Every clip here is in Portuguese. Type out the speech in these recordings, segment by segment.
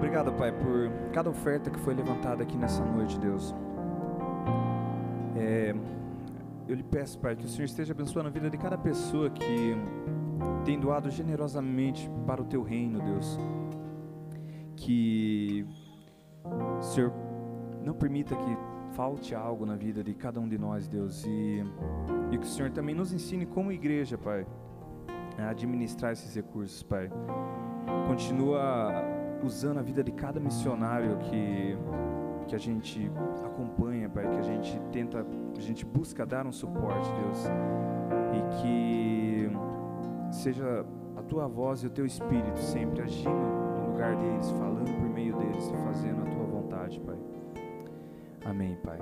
Obrigado, Pai, por cada oferta que foi levantada aqui nessa noite, Deus. É, eu lhe peço, Pai, que o Senhor esteja abençoando a vida de cada pessoa que tem doado generosamente para o teu reino, Deus. Que o Senhor não permita que falte algo na vida de cada um de nós, Deus, e, e que o Senhor também nos ensine como igreja, Pai, a administrar esses recursos, Pai. Continua usando a vida de cada missionário que que a gente acompanha, Pai, que a gente tenta, a gente busca dar um suporte, Deus, e que seja a Tua voz e o Teu Espírito sempre agindo no lugar deles, falando por meio deles, e fazendo a Tua vontade, Pai. Amém, Pai.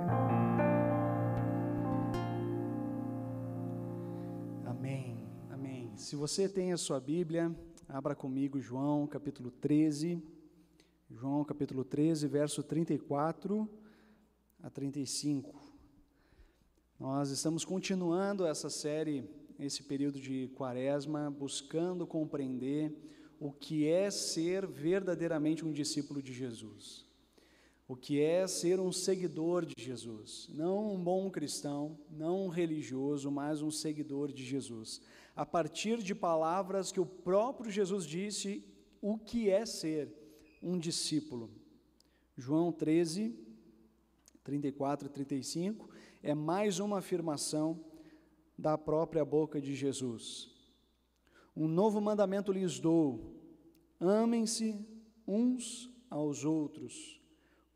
Amém, amém. Se você tem a sua Bíblia abra comigo João capítulo 13. João capítulo 13, verso 34 a 35. Nós estamos continuando essa série, esse período de quaresma, buscando compreender o que é ser verdadeiramente um discípulo de Jesus. O que é ser um seguidor de Jesus. Não um bom cristão, não um religioso, mas um seguidor de Jesus a partir de palavras que o próprio Jesus disse o que é ser um discípulo. João 13, 34 e 35 é mais uma afirmação da própria boca de Jesus. Um novo mandamento lhes dou: amem-se uns aos outros,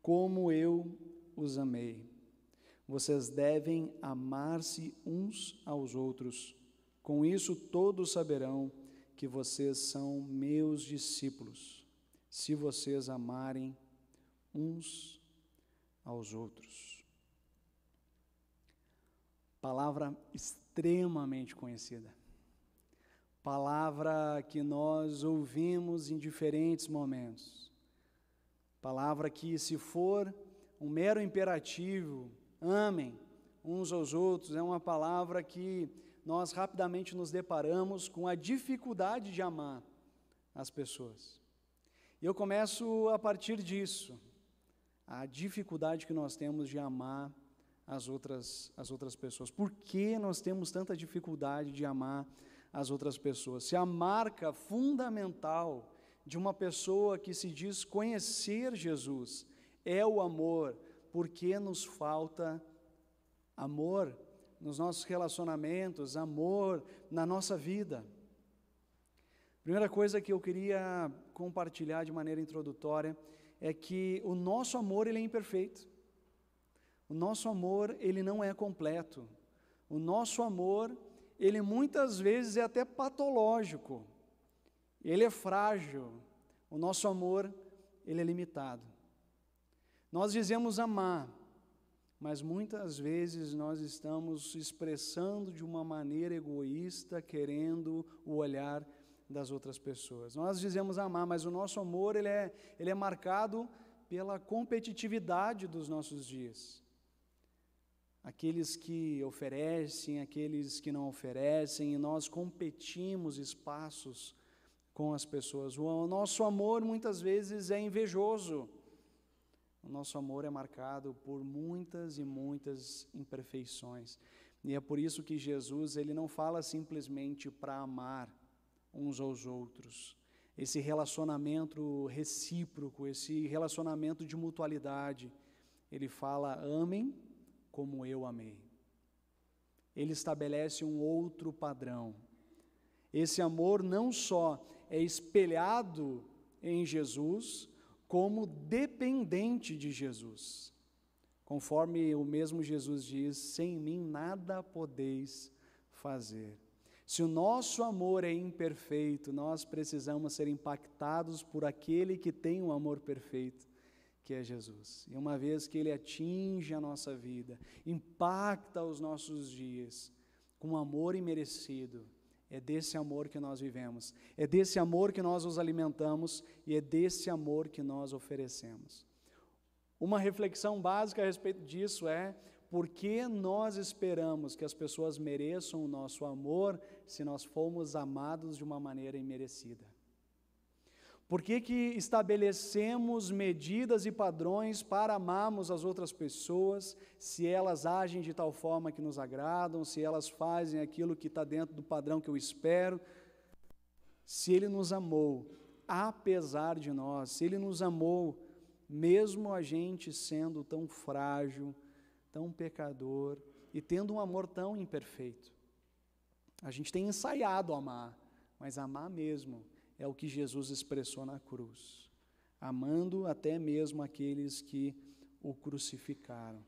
como eu os amei. Vocês devem amar-se uns aos outros. Com isso todos saberão que vocês são meus discípulos, se vocês amarem uns aos outros. Palavra extremamente conhecida. Palavra que nós ouvimos em diferentes momentos. Palavra que, se for um mero imperativo, amem uns aos outros, é uma palavra que nós rapidamente nos deparamos com a dificuldade de amar as pessoas. E eu começo a partir disso, a dificuldade que nós temos de amar as outras, as outras pessoas. Por que nós temos tanta dificuldade de amar as outras pessoas? Se a marca fundamental de uma pessoa que se diz conhecer Jesus é o amor, por que nos falta amor nos nossos relacionamentos, amor, na nossa vida. Primeira coisa que eu queria compartilhar de maneira introdutória é que o nosso amor ele é imperfeito. O nosso amor ele não é completo. O nosso amor ele muitas vezes é até patológico. Ele é frágil. O nosso amor ele é limitado. Nós dizemos amar, mas muitas vezes nós estamos expressando de uma maneira egoísta, querendo o olhar das outras pessoas. Nós dizemos amar, mas o nosso amor ele é, ele é marcado pela competitividade dos nossos dias. Aqueles que oferecem, aqueles que não oferecem, e nós competimos espaços com as pessoas. O nosso amor muitas vezes é invejoso. O nosso amor é marcado por muitas e muitas imperfeições. E é por isso que Jesus, ele não fala simplesmente para amar uns aos outros. Esse relacionamento recíproco, esse relacionamento de mutualidade, ele fala: "Amem como eu amei". Ele estabelece um outro padrão. Esse amor não só é espelhado em Jesus, como dependente de Jesus. Conforme o mesmo Jesus diz: sem mim nada podeis fazer. Se o nosso amor é imperfeito, nós precisamos ser impactados por aquele que tem o um amor perfeito, que é Jesus. E uma vez que ele atinge a nossa vida, impacta os nossos dias com um amor imerecido, é desse amor que nós vivemos, é desse amor que nós nos alimentamos e é desse amor que nós oferecemos. Uma reflexão básica a respeito disso é por que nós esperamos que as pessoas mereçam o nosso amor se nós formos amados de uma maneira imerecida? Por que, que estabelecemos medidas e padrões para amarmos as outras pessoas, se elas agem de tal forma que nos agradam, se elas fazem aquilo que está dentro do padrão que eu espero? Se Ele nos amou, apesar de nós, se Ele nos amou, mesmo a gente sendo tão frágil, tão pecador e tendo um amor tão imperfeito. A gente tem ensaiado amar, mas amar mesmo é o que Jesus expressou na cruz, amando até mesmo aqueles que o crucificaram.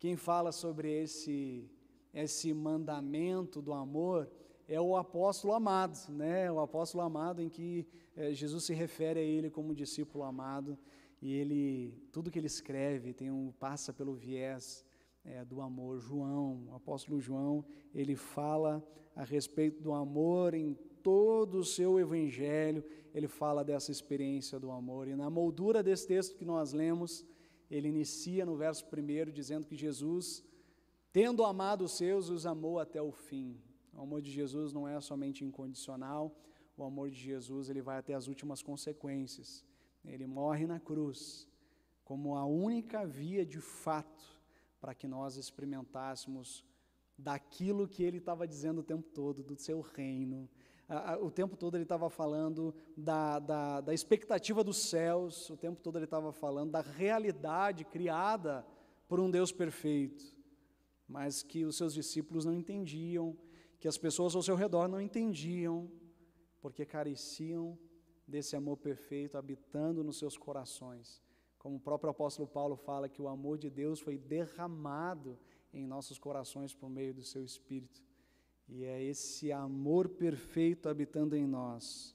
Quem fala sobre esse esse mandamento do amor é o apóstolo amado, né? O apóstolo amado em que é, Jesus se refere a ele como discípulo amado e ele tudo que ele escreve tem um passa pelo viés é, do amor. João, o apóstolo João, ele fala a respeito do amor em todo o seu evangelho, ele fala dessa experiência do amor. E na moldura desse texto que nós lemos, ele inicia no verso primeiro dizendo que Jesus, tendo amado os seus, os amou até o fim. O amor de Jesus não é somente incondicional, o amor de Jesus ele vai até as últimas consequências. Ele morre na cruz como a única via de fato para que nós experimentássemos daquilo que ele estava dizendo o tempo todo, do seu reino, o tempo todo ele estava falando da, da, da expectativa dos céus, o tempo todo ele estava falando da realidade criada por um Deus perfeito, mas que os seus discípulos não entendiam, que as pessoas ao seu redor não entendiam, porque careciam desse amor perfeito habitando nos seus corações. Como o próprio apóstolo Paulo fala que o amor de Deus foi derramado em nossos corações por meio do seu espírito. E é esse amor perfeito habitando em nós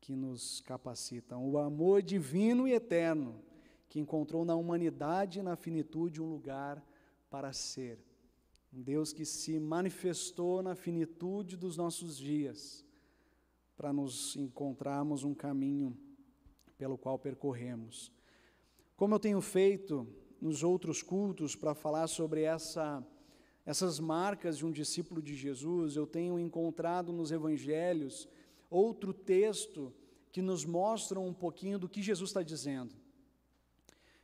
que nos capacita. O amor divino e eterno que encontrou na humanidade e na finitude um lugar para ser. Um Deus que se manifestou na finitude dos nossos dias para nos encontrarmos um caminho pelo qual percorremos. Como eu tenho feito nos outros cultos para falar sobre essa essas marcas de um discípulo de Jesus, eu tenho encontrado nos evangelhos outro texto que nos mostra um pouquinho do que Jesus está dizendo.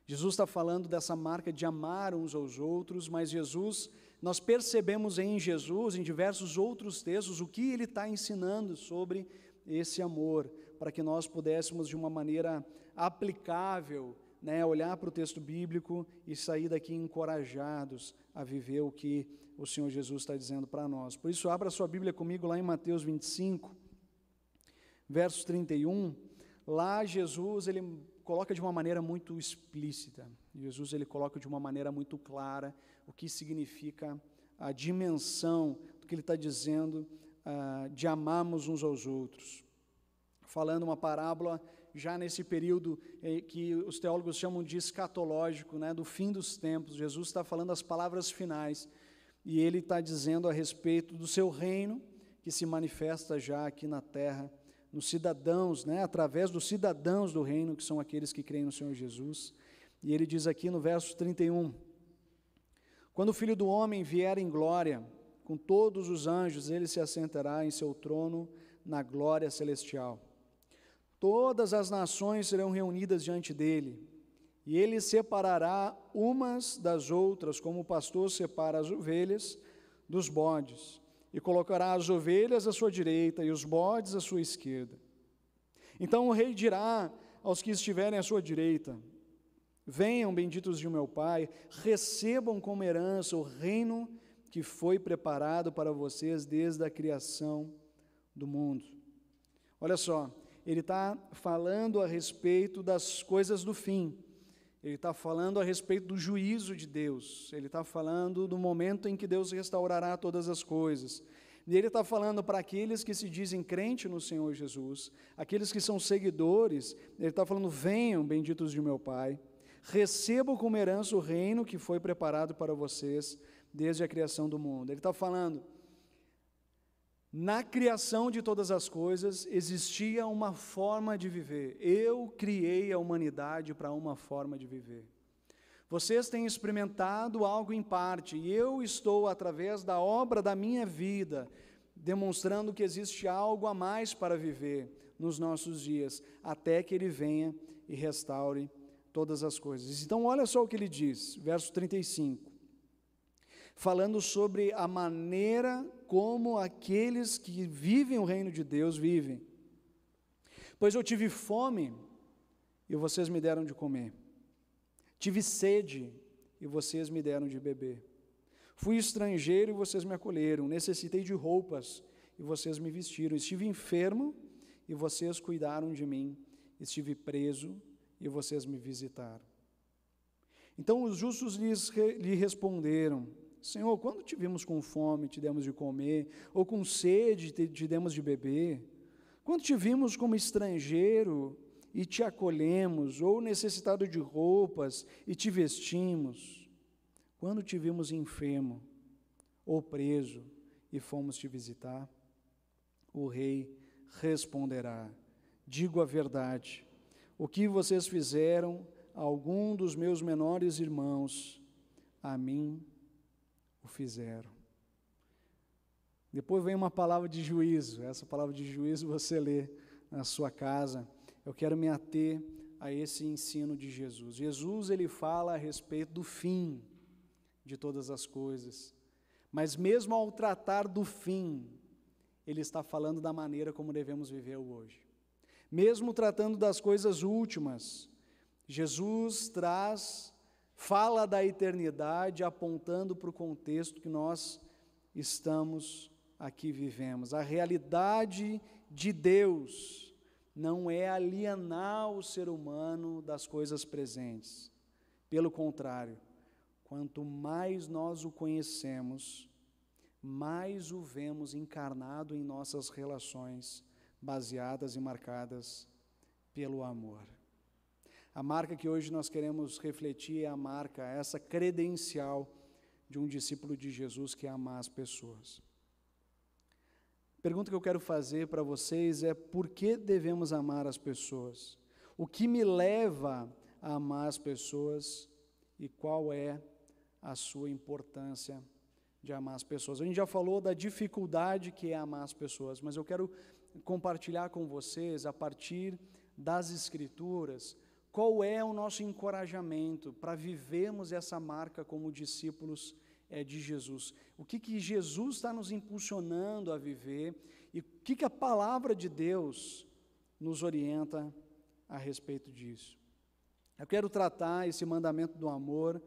Jesus está falando dessa marca de amar uns aos outros, mas Jesus, nós percebemos em Jesus, em diversos outros textos, o que ele está ensinando sobre esse amor, para que nós pudéssemos, de uma maneira aplicável, né, olhar para o texto bíblico e sair daqui encorajados a viver o que o Senhor Jesus está dizendo para nós. Por isso, abra sua Bíblia comigo lá em Mateus 25, versos 31. Lá Jesus ele coloca de uma maneira muito explícita. Jesus ele coloca de uma maneira muito clara o que significa a dimensão do que ele está dizendo uh, de amarmos uns aos outros. Falando uma parábola já nesse período que os teólogos chamam de escatológico, né, do fim dos tempos. Jesus está falando as palavras finais e ele está dizendo a respeito do seu reino que se manifesta já aqui na terra, nos cidadãos, né, através dos cidadãos do reino, que são aqueles que creem no Senhor Jesus. E ele diz aqui no verso 31: Quando o filho do homem vier em glória, com todos os anjos, ele se assentará em seu trono na glória celestial. Todas as nações serão reunidas diante dele, e ele separará umas das outras, como o pastor separa as ovelhas dos bodes, e colocará as ovelhas à sua direita e os bodes à sua esquerda. Então o rei dirá aos que estiverem à sua direita: Venham, benditos de meu Pai, recebam como herança o reino que foi preparado para vocês desde a criação do mundo. Olha só, ele está falando a respeito das coisas do fim. Ele está falando a respeito do juízo de Deus. Ele está falando do momento em que Deus restaurará todas as coisas. E ele está falando para aqueles que se dizem crente no Senhor Jesus, aqueles que são seguidores, ele está falando: venham, benditos de meu Pai, recebam como herança o reino que foi preparado para vocês desde a criação do mundo. Ele está falando na criação de todas as coisas existia uma forma de viver. Eu criei a humanidade para uma forma de viver. Vocês têm experimentado algo em parte, e eu estou, através da obra da minha vida, demonstrando que existe algo a mais para viver nos nossos dias, até que Ele venha e restaure todas as coisas. Então, olha só o que ele diz, verso 35, falando sobre a maneira como aqueles que vivem o reino de Deus vivem. Pois eu tive fome e vocês me deram de comer. Tive sede e vocês me deram de beber. Fui estrangeiro e vocês me acolheram. Necessitei de roupas e vocês me vestiram. Estive enfermo e vocês cuidaram de mim. Estive preso e vocês me visitaram. Então os justos lhes, lhe responderam: Senhor, quando tivemos com fome, te demos de comer, ou com sede, te, te demos de beber? Quando te vimos como estrangeiro e te acolhemos, ou necessitado de roupas e te vestimos? Quando te vimos enfermo ou preso e fomos te visitar? O rei responderá: Digo a verdade, o que vocês fizeram a algum dos meus menores irmãos, a mim o fizeram. Depois vem uma palavra de juízo. Essa palavra de juízo você lê na sua casa. Eu quero me ater a esse ensino de Jesus. Jesus ele fala a respeito do fim de todas as coisas. Mas mesmo ao tratar do fim, ele está falando da maneira como devemos viver o hoje. Mesmo tratando das coisas últimas, Jesus traz fala da eternidade apontando para o contexto que nós estamos aqui vivemos. A realidade de Deus não é alienar o ser humano das coisas presentes. Pelo contrário, quanto mais nós o conhecemos, mais o vemos encarnado em nossas relações, baseadas e marcadas pelo amor. A marca que hoje nós queremos refletir é a marca, essa credencial de um discípulo de Jesus que é amar as pessoas. A pergunta que eu quero fazer para vocês é: por que devemos amar as pessoas? O que me leva a amar as pessoas e qual é a sua importância de amar as pessoas? A gente já falou da dificuldade que é amar as pessoas, mas eu quero compartilhar com vocês, a partir das Escrituras, qual é o nosso encorajamento para vivermos essa marca como discípulos é, de Jesus? O que, que Jesus está nos impulsionando a viver e o que, que a palavra de Deus nos orienta a respeito disso? Eu quero tratar esse mandamento do amor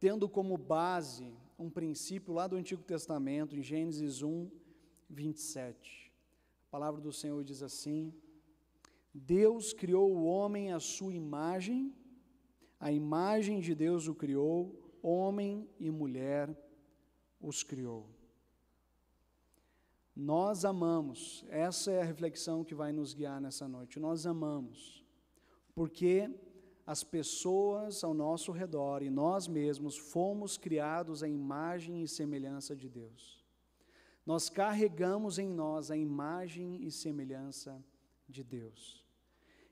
tendo como base um princípio lá do Antigo Testamento, em Gênesis 1, 27. A palavra do Senhor diz assim: Deus criou o homem à sua imagem, a imagem de Deus o criou, homem e mulher os criou. Nós amamos, essa é a reflexão que vai nos guiar nessa noite. Nós amamos, porque as pessoas ao nosso redor e nós mesmos fomos criados à imagem e semelhança de Deus. Nós carregamos em nós a imagem e semelhança de Deus.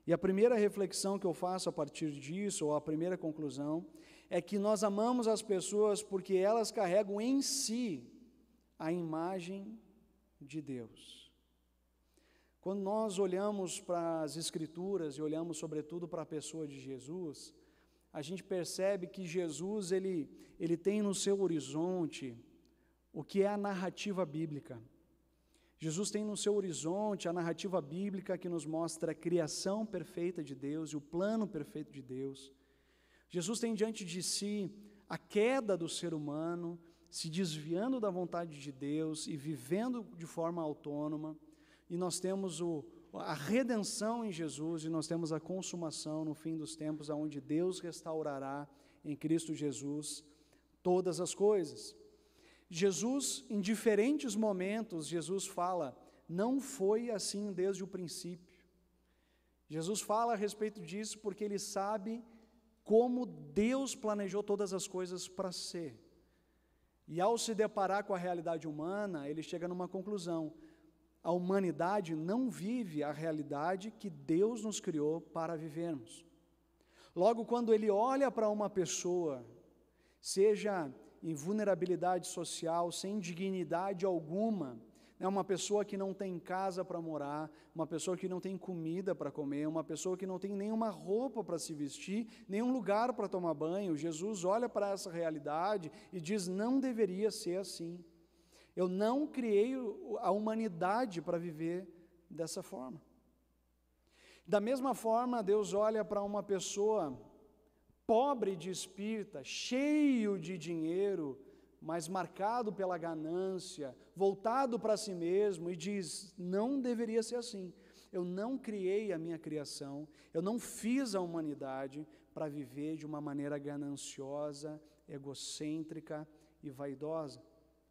E a primeira reflexão que eu faço a partir disso, ou a primeira conclusão, é que nós amamos as pessoas porque elas carregam em si a imagem de Deus. Quando nós olhamos para as Escrituras e olhamos sobretudo para a pessoa de Jesus, a gente percebe que Jesus ele, ele tem no seu horizonte o que é a narrativa bíblica. Jesus tem no seu horizonte a narrativa bíblica que nos mostra a criação perfeita de Deus e o plano perfeito de Deus. Jesus tem diante de si a queda do ser humano, se desviando da vontade de Deus e vivendo de forma autônoma. E nós temos o, a redenção em Jesus e nós temos a consumação no fim dos tempos, onde Deus restaurará em Cristo Jesus todas as coisas. Jesus, em diferentes momentos, Jesus fala, não foi assim desde o princípio. Jesus fala a respeito disso porque ele sabe como Deus planejou todas as coisas para ser. E ao se deparar com a realidade humana, ele chega numa conclusão: a humanidade não vive a realidade que Deus nos criou para vivermos. Logo, quando ele olha para uma pessoa, seja em vulnerabilidade social, sem dignidade alguma. é Uma pessoa que não tem casa para morar, uma pessoa que não tem comida para comer, uma pessoa que não tem nenhuma roupa para se vestir, nenhum lugar para tomar banho. Jesus olha para essa realidade e diz: não deveria ser assim. Eu não criei a humanidade para viver dessa forma. Da mesma forma, Deus olha para uma pessoa pobre de espírita, cheio de dinheiro, mas marcado pela ganância, voltado para si mesmo e diz: não deveria ser assim. Eu não criei a minha criação, eu não fiz a humanidade para viver de uma maneira gananciosa, egocêntrica e vaidosa.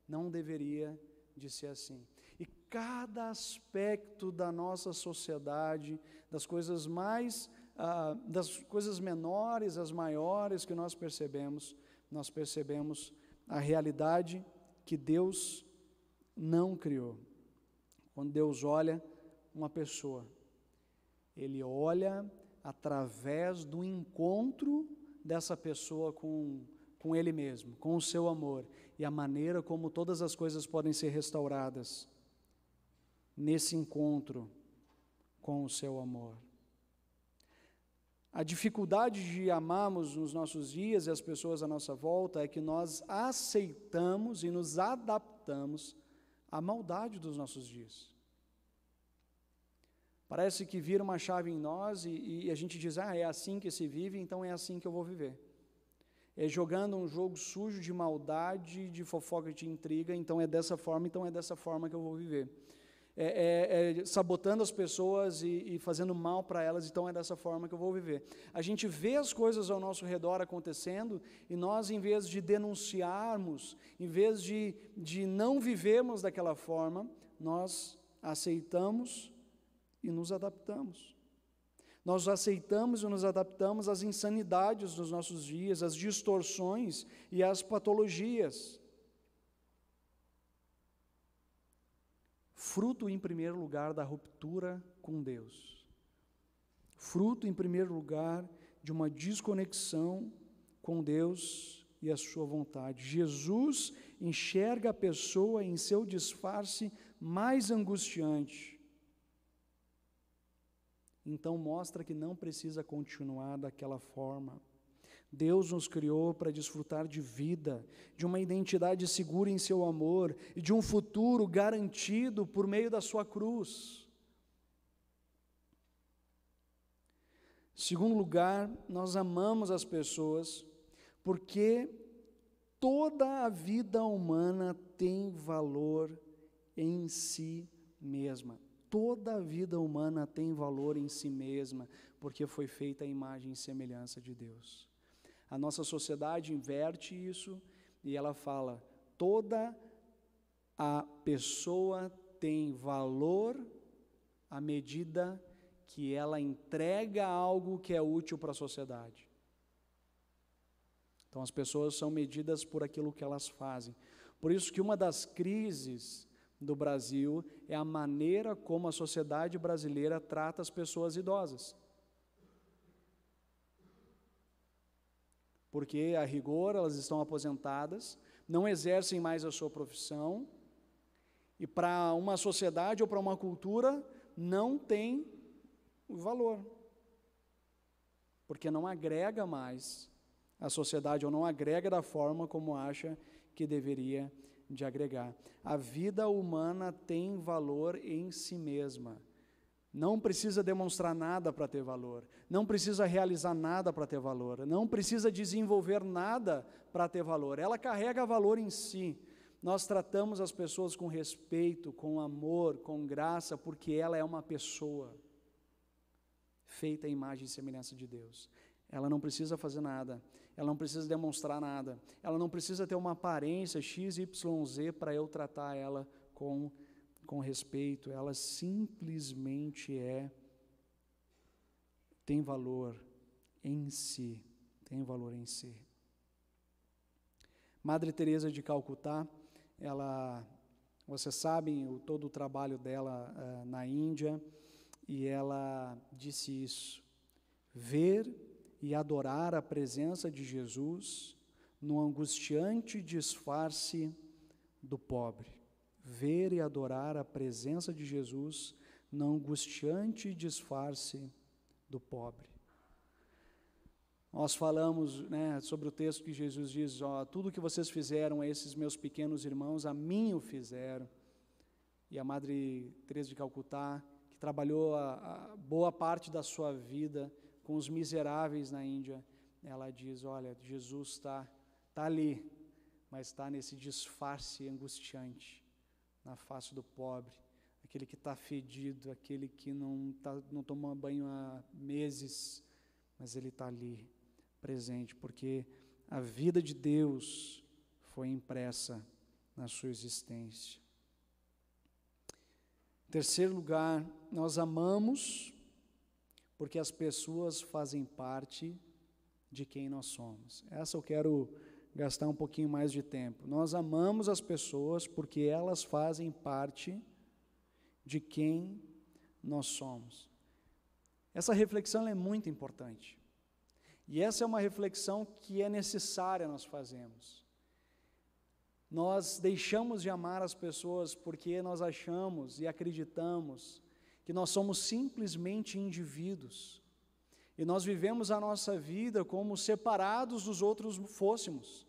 Não deveria de ser assim. E cada aspecto da nossa sociedade, das coisas mais ah, das coisas menores às maiores que nós percebemos, nós percebemos a realidade que Deus não criou. Quando Deus olha uma pessoa, Ele olha através do encontro dessa pessoa com, com Ele mesmo, com o seu amor e a maneira como todas as coisas podem ser restauradas nesse encontro com o seu amor. A dificuldade de amarmos nos nossos dias e as pessoas à nossa volta é que nós aceitamos e nos adaptamos à maldade dos nossos dias. Parece que vira uma chave em nós e, e, a gente diz: ah, é assim que se vive, então é assim que eu vou viver. É jogando um jogo sujo de maldade, de fofoca, de intriga, então é dessa forma, então é dessa forma que eu vou viver. É, é, é, sabotando as pessoas e, e fazendo mal para elas, então é dessa forma que eu vou viver. A gente vê as coisas ao nosso redor acontecendo e nós, em vez de denunciarmos, em vez de, de não vivermos daquela forma, nós aceitamos e nos adaptamos. Nós aceitamos e nos adaptamos às insanidades dos nossos dias, às distorções e às patologias. Fruto, em primeiro lugar, da ruptura com Deus. Fruto, em primeiro lugar, de uma desconexão com Deus e a sua vontade. Jesus enxerga a pessoa em seu disfarce mais angustiante. Então mostra que não precisa continuar daquela forma. Deus nos criou para desfrutar de vida, de uma identidade segura em seu amor e de um futuro garantido por meio da sua cruz. Segundo lugar, nós amamos as pessoas porque toda a vida humana tem valor em si mesma. Toda a vida humana tem valor em si mesma, porque foi feita a imagem e semelhança de Deus. A nossa sociedade inverte isso e ela fala: toda a pessoa tem valor à medida que ela entrega algo que é útil para a sociedade. Então as pessoas são medidas por aquilo que elas fazem. Por isso que uma das crises do Brasil é a maneira como a sociedade brasileira trata as pessoas idosas. porque a rigor elas estão aposentadas, não exercem mais a sua profissão, e para uma sociedade ou para uma cultura não tem o valor, porque não agrega mais a sociedade ou não agrega da forma como acha que deveria de agregar. A vida humana tem valor em si mesma. Não precisa demonstrar nada para ter valor, não precisa realizar nada para ter valor, não precisa desenvolver nada para ter valor. Ela carrega valor em si. Nós tratamos as pessoas com respeito, com amor, com graça, porque ela é uma pessoa feita à imagem e semelhança de Deus. Ela não precisa fazer nada, ela não precisa demonstrar nada, ela não precisa ter uma aparência XYZ para eu tratar ela com respeito com respeito, ela simplesmente é, tem valor em si, tem valor em si. Madre Teresa de Calcutá, ela, vocês sabem o, todo o trabalho dela uh, na Índia, e ela disse isso: ver e adorar a presença de Jesus no angustiante disfarce do pobre ver e adorar a presença de Jesus no angustiante disfarce do pobre. Nós falamos né, sobre o texto que Jesus diz: ó, tudo que vocês fizeram a esses meus pequenos irmãos, a mim o fizeram. E a Madre Teresa de Calcutá, que trabalhou a, a boa parte da sua vida com os miseráveis na Índia, ela diz: olha, Jesus está tá ali, mas está nesse disfarce angustiante na face do pobre, aquele que está fedido, aquele que não, tá, não banho há meses, mas ele está ali, presente, porque a vida de Deus foi impressa na sua existência. Em terceiro lugar, nós amamos porque as pessoas fazem parte de quem nós somos. Essa eu quero gastar um pouquinho mais de tempo. Nós amamos as pessoas porque elas fazem parte de quem nós somos. Essa reflexão é muito importante. E essa é uma reflexão que é necessária nós fazemos. Nós deixamos de amar as pessoas porque nós achamos e acreditamos que nós somos simplesmente indivíduos e nós vivemos a nossa vida como separados dos outros fôssemos.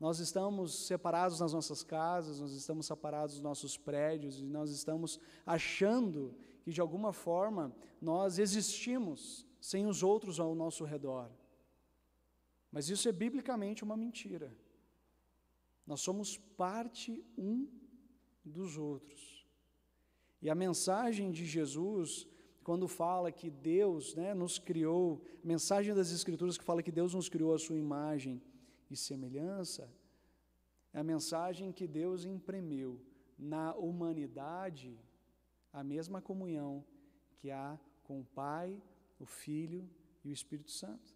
Nós estamos separados nas nossas casas, nós estamos separados dos nossos prédios, e nós estamos achando que de alguma forma nós existimos sem os outros ao nosso redor. Mas isso é biblicamente uma mentira. Nós somos parte um dos outros. E a mensagem de Jesus quando fala que Deus né, nos criou, a mensagem das Escrituras que fala que Deus nos criou a sua imagem e semelhança, é a mensagem que Deus imprimiu na humanidade a mesma comunhão que há com o Pai, o Filho e o Espírito Santo.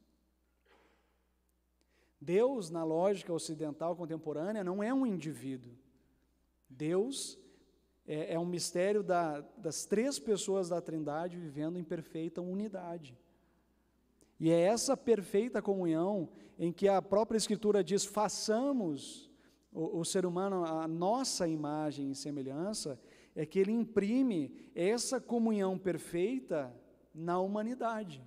Deus, na lógica ocidental contemporânea, não é um indivíduo. Deus é, é um mistério da, das três pessoas da Trindade vivendo em perfeita unidade. E é essa perfeita comunhão em que a própria Escritura diz: façamos o, o ser humano a nossa imagem e semelhança, é que ele imprime essa comunhão perfeita na humanidade.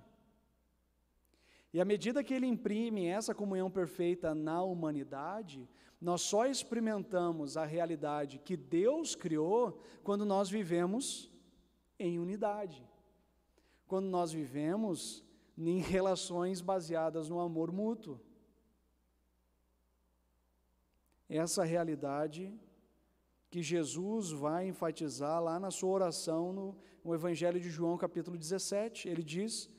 E à medida que ele imprime essa comunhão perfeita na humanidade, nós só experimentamos a realidade que Deus criou quando nós vivemos em unidade. Quando nós vivemos em relações baseadas no amor mútuo. Essa realidade que Jesus vai enfatizar lá na sua oração no, no Evangelho de João, capítulo 17. Ele diz: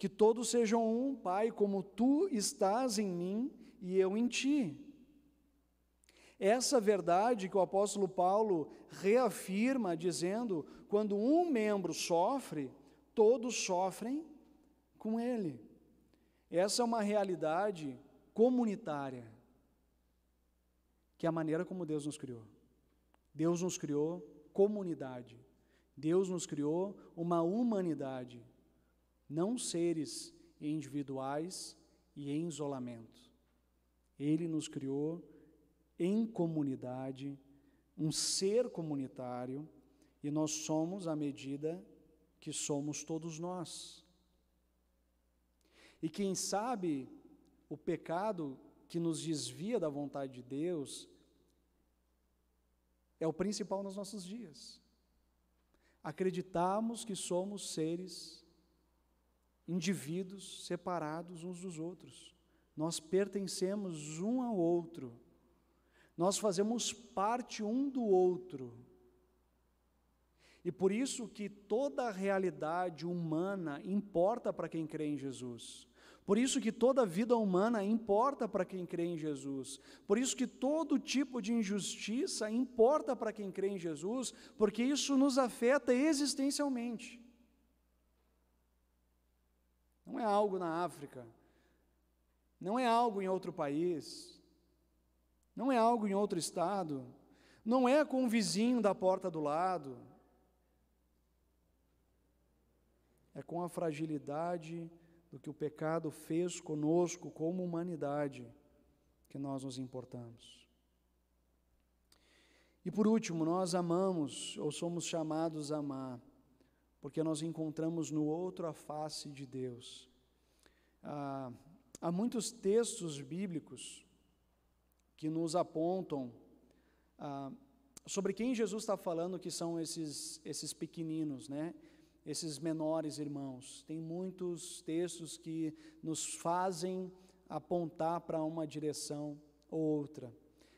que todos sejam um, Pai, como tu estás em mim e eu em ti. Essa verdade que o apóstolo Paulo reafirma, dizendo: quando um membro sofre, todos sofrem com ele. Essa é uma realidade comunitária, que é a maneira como Deus nos criou. Deus nos criou comunidade. Deus nos criou uma humanidade não seres individuais e em isolamento. Ele nos criou em comunidade, um ser comunitário, e nós somos à medida que somos todos nós. E quem sabe o pecado que nos desvia da vontade de Deus é o principal nos nossos dias. Acreditamos que somos seres indivíduos separados uns dos outros. Nós pertencemos um ao outro. Nós fazemos parte um do outro. E por isso que toda a realidade humana importa para quem crê em Jesus. Por isso que toda a vida humana importa para quem crê em Jesus. Por isso que todo tipo de injustiça importa para quem crê em Jesus, porque isso nos afeta existencialmente é algo na África, não é algo em outro país, não é algo em outro estado, não é com o vizinho da porta do lado, é com a fragilidade do que o pecado fez conosco como humanidade que nós nos importamos. E por último, nós amamos ou somos chamados a amar, porque nós encontramos no outro a face de Deus. Ah, há muitos textos bíblicos que nos apontam ah, sobre quem Jesus está falando, que são esses, esses pequeninos, né? esses menores irmãos. Tem muitos textos que nos fazem apontar para uma direção ou outra.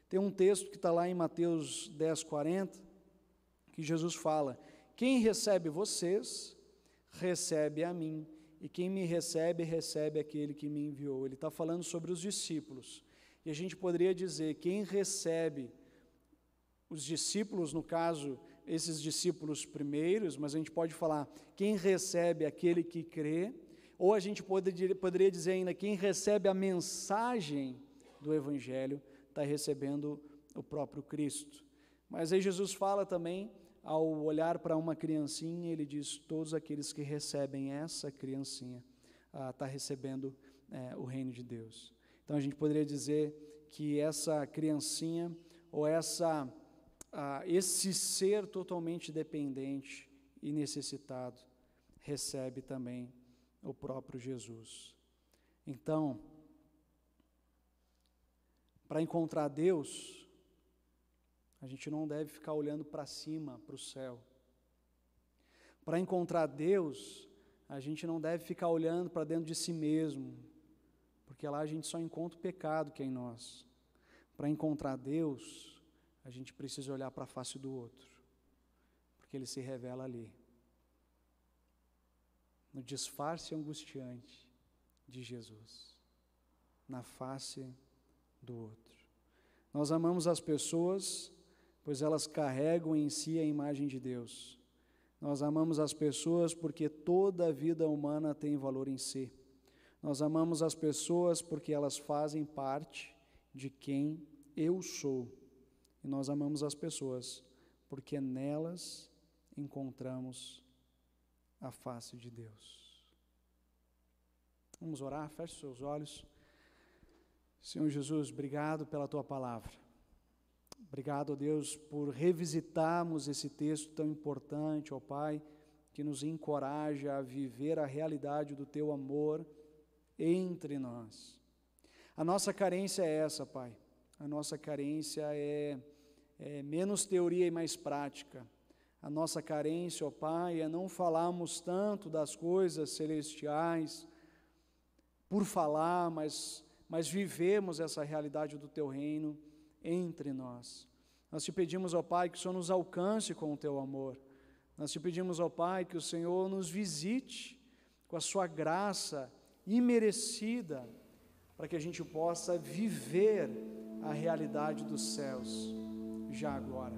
Tem um texto que está lá em Mateus 10, 40, que Jesus fala: Quem recebe vocês, recebe a mim e quem me recebe, recebe aquele que me enviou. Ele está falando sobre os discípulos. E a gente poderia dizer: quem recebe os discípulos, no caso, esses discípulos primeiros, mas a gente pode falar: quem recebe aquele que crê, ou a gente poderia dizer ainda: quem recebe a mensagem do Evangelho está recebendo o próprio Cristo. Mas aí Jesus fala também ao olhar para uma criancinha, ele diz: Todos aqueles que recebem essa criancinha está ah, tá recebendo é, o reino de Deus. Então a gente poderia dizer que essa criancinha, ou essa, ah, esse ser totalmente dependente e necessitado, recebe também o próprio Jesus. Então, para encontrar Deus, a gente não deve ficar olhando para cima, para o céu. Para encontrar Deus, a gente não deve ficar olhando para dentro de si mesmo, porque lá a gente só encontra o pecado que é em nós. Para encontrar Deus, a gente precisa olhar para a face do outro, porque ele se revela ali. No disfarce angustiante de Jesus, na face do outro. Nós amamos as pessoas pois elas carregam em si a imagem de Deus. Nós amamos as pessoas porque toda a vida humana tem valor em si. Nós amamos as pessoas porque elas fazem parte de quem eu sou. E nós amamos as pessoas porque nelas encontramos a face de Deus. Vamos orar, feche seus olhos. Senhor Jesus, obrigado pela tua palavra. Obrigado, Deus, por revisitarmos esse texto tão importante, ó Pai, que nos encoraja a viver a realidade do Teu amor entre nós. A nossa carência é essa, Pai. A nossa carência é, é menos teoria e mais prática. A nossa carência, ó Pai, é não falarmos tanto das coisas celestiais por falar, mas, mas vivemos essa realidade do Teu reino entre nós. Nós te pedimos, ó Pai, que o Senhor nos alcance com o teu amor. Nós te pedimos, ó Pai, que o Senhor nos visite com a sua graça imerecida, para que a gente possa viver a realidade dos céus já agora.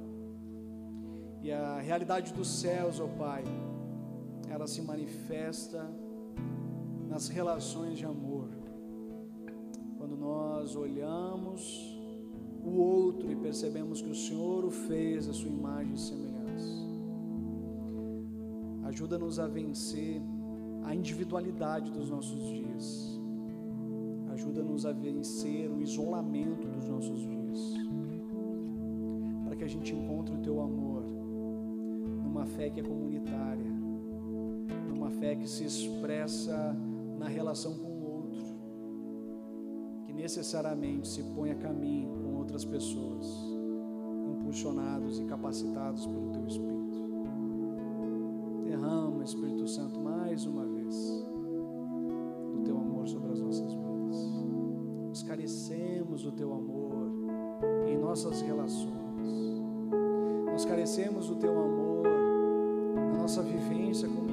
E a realidade dos céus, ó Pai, ela se manifesta nas relações de amor. Quando nós olhamos o outro e percebemos que o Senhor o fez a sua imagem e semelhança. Ajuda-nos a vencer a individualidade dos nossos dias. Ajuda-nos a vencer o isolamento dos nossos dias. Para que a gente encontre o teu amor numa fé que é comunitária, numa fé que se expressa na relação com o outro, que necessariamente se põe a caminho outras pessoas, impulsionados e capacitados pelo Teu Espírito. Derrama, Espírito Santo, mais uma vez, do Teu amor sobre as nossas vidas. Nós carecemos do Teu amor em nossas relações. Nós carecemos do Teu amor na nossa vivência com